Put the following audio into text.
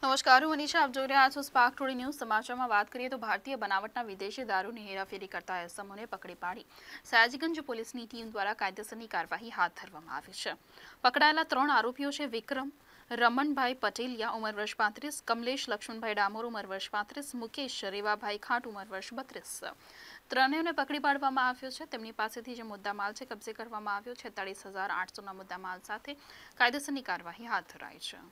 નમસ્કાર હું અનિષા આપ જો રહ્યા છો સ્પાર્ક ટુડે ન્યૂ સમાચામાં વાત કરીએ તો ભારતીય બનાવટના વિદેશી દારૂની હેરાફેરી કરતા યસમોને પકડી પાડી સયાજીગંજ પોલીસની ટીમ દ્વારા કાયદેસરની કાર્યવાહી હાથ ધરવામાં આવી છે પકડાયેલા ત્રણ આરોપીઓ છે વિક્રમ રમનભાઈ પટેલિયા ઉમરવર્ષ 35 કમલેશ લક્ષ્મણભાઈ ડામોર ઉમરવર્ષ 35 મુકેશ રેવાભાઈ ખાટ ઉમરવર્ષ 32 ત્રણેયને પકડી પાડવામાં આવ્યો છે તેમની પાસેથી જે મુદ્દામાલ છે કબજે કરવામાં આવ્યો 46800 મુદ્દામાલ સાથે કાયદેસરની કાર્યવાહી હાથ રાય છે